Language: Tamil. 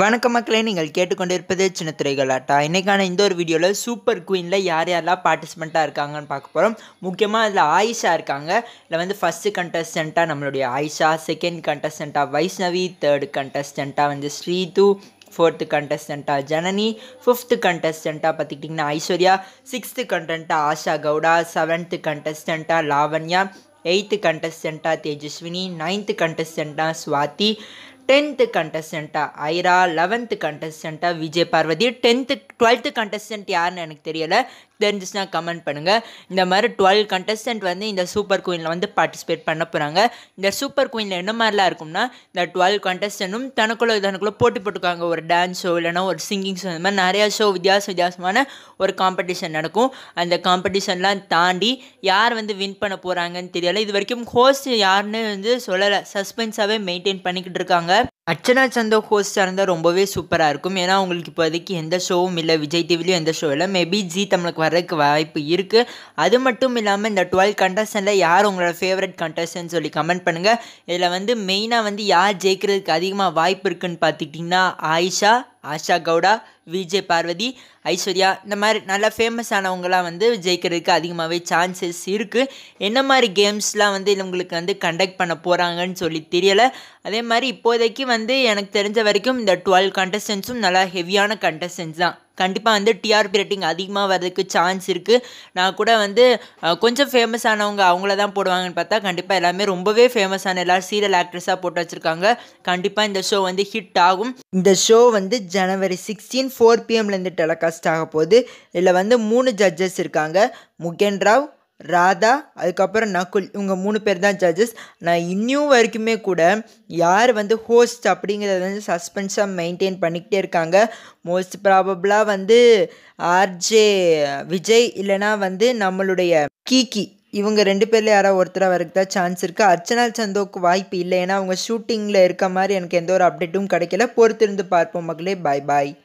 வணக்க மக்களே நீங்கள் கேட்டுக்கொண்டிருப்பது சின்ன திரைகளாட்டா இன்றைக்கான இந்த ஒரு வீடியோவில் சூப்பர் குவீனில் யார் யாரெல்லாம் பார்ட்டிசிபெண்ட்டாக இருக்காங்கன்னு பார்க்க போகிறோம் முக்கியமாக அதில் ஆயிஷா இருக்காங்க இதில் வந்து ஃபஸ்ட்டு கண்டஸ்டண்ட்டாக நம்மளுடைய ஆயிஷா செகண்ட் கண்டஸ்டண்ட்டாக வைஷ்ணவி தேர்டு கண்டஸ்டண்ட்டாக வந்து ஸ்ரீது ஃபோர்த்து கண்டஸ்டண்ட்டாக ஜனனி ஃபிஃப்த்து கண்டஸ்டண்ட்டாக பார்த்துக்கிட்டிங்கன்னா ஐஸ்வர்யா சிக்ஸ்த்து கண்டஸ்டண்ட்டாக ஆஷா கவுடா செவன்த்து கண்டஸ்டண்ட்டாக லாவண்யா எயித்து கண்டஸ்டண்ட்டாக தேஜஸ்வினி நைன்த்து கண்டஸ்டண்ட்டாக சுவாதி டென்த்து கண்டஸ்டண்ட்டாக ஐரா லெவன்த்து கண்டஸ்டண்ட்டாக Vijay Parvathi tenth twelfth contestant யாருன்னு எனக்கு தெரியலை தெரிஞ்சிச்சுன்னா கமெண்ட் பண்ணுங்கள் இந்த மாதிரி டுவெல் கண்டஸ்டன்ட் வந்து இந்த சூப்பர் குயினில் வந்து பார்ட்டிசிபேட் பண்ண போகிறாங்க இந்த சூப்பர் குயினில் என்ன மாதிரிலாம் இருக்கும்னா இந்த டுவெல் கண்டஸ்டன்ட்டும் தனக்குள்ளே தனக்குள்ளே போட்டி போட்டுக்காங்க ஒரு டான்ஸ் ஷோ இல்லைனா ஒரு சிங்கிங் ஷோ இந்த மாதிரி நிறையா ஷோ வித்தியாச வித்தியாசமான ஒரு காம்படிஷன் நடக்கும் அந்த காம்படிஷன்லாம் தாண்டி யார் வந்து வின் பண்ண போகிறாங்கன்னு தெரியலை இது வரைக்கும் ஹோஸ்ட் யாருன்னு வந்து சொல்லலை சஸ்பென்ஸாகவே மெயின்டைன் பண்ணிக்கிட்டு இருக்காங்க அர்ச்சனா சந்தோ ஹோஸ்டாக இருந்தால் ரொம்பவே சூப்பராக இருக்கும் ஏன்னா அவங்களுக்கு இப்போதைக்கு எந்த ஷோவும் இல்லை விஜய் டிவிலையும் எந்த ஷோ இல்லை மேபி ஜி தமிழுக்கு வர்றதுக்கு வாய்ப்பு இருக்குது அது மட்டும் இல்லாமல் இந்த டுவெல் கண்டஸ்டன்ட்டில் யார் உங்களோட ஃபேவரட் கண்டஸ்டன்ட் சொல்லி கமெண்ட் பண்ணுங்கள் இதில் வந்து மெயினாக வந்து யார் ஜெயிக்கிறதுக்கு அதிகமாக வாய்ப்பு இருக்குன்னு பார்த்துக்கிட்டிங்கன்னா ஆயிஷா ஆஷா கவுடா விஜே பார்வதி ஐஸ்வர்யா இந்த மாதிரி நல்லா ஆனவங்களாம் வந்து ஜெயிக்கிறதுக்கு அதிகமாகவே சான்சஸ் இருக்குது என்ன மாதிரி கேம்ஸ்லாம் வந்து இவங்களுக்கு வந்து கண்டக்ட் பண்ண போகிறாங்கன்னு சொல்லி தெரியலை அதே மாதிரி இப்போதைக்கு வந்து எனக்கு தெரிஞ்ச வரைக்கும் இந்த டுவெல் கண்டஸ்டன்ஸும் நல்லா ஹெவியான கண்டஸ்டன்ஸ் தான் கண்டிப்பாக வந்து டிஆர்பி ரேட்டிங் அதிகமாக வர்றதுக்கு சான்ஸ் இருக்குது நான் கூட வந்து கொஞ்சம் ஃபேமஸ் ஆனவங்க அவங்கள தான் போடுவாங்கன்னு பார்த்தா கண்டிப்பாக எல்லாமே ரொம்பவே ஃபேமஸான எல்லா சீரியல் ஆக்ட்ரஸாக போட்டு வச்சுருக்காங்க கண்டிப்பாக இந்த ஷோ வந்து ஹிட் ஆகும் இந்த ஷோ வந்து ஜனவரி சிக்ஸ்டீன் ஃபோர் பிஎம்லேருந்து டெலகாஸ்ட் ஆக போகுது இதில் வந்து மூணு ஜட்ஜஸ் இருக்காங்க முகேன் ராவ் ராதா அதுக்கப்புறம் நகுல் இவங்க மூணு பேர் தான் ஜட்ஜஸ் நான் இன்னும் வரைக்குமே கூட யார் வந்து ஹோஸ்ட் அப்படிங்கிறத வந்து சஸ்பென்ஸாக மெயின்டைன் பண்ணிக்கிட்டே இருக்காங்க மோஸ்ட் ப்ராபபிளாக வந்து ஆர்ஜே விஜய் இல்லைனா வந்து நம்மளுடைய கீகி இவங்க ரெண்டு பேரில் யாராவது ஒருத்தராக வரக்கு தான் சான்ஸ் இருக்குது அர்ச்சனா சந்தோக்கு வாய்ப்பு இல்லை ஏன்னா அவங்க ஷூட்டிங்கில் இருக்க மாதிரி எனக்கு எந்த ஒரு அப்டேட்டும் கிடைக்கல பொறுத்திருந்து பார்ப்போம் மகளே பாய் பாய்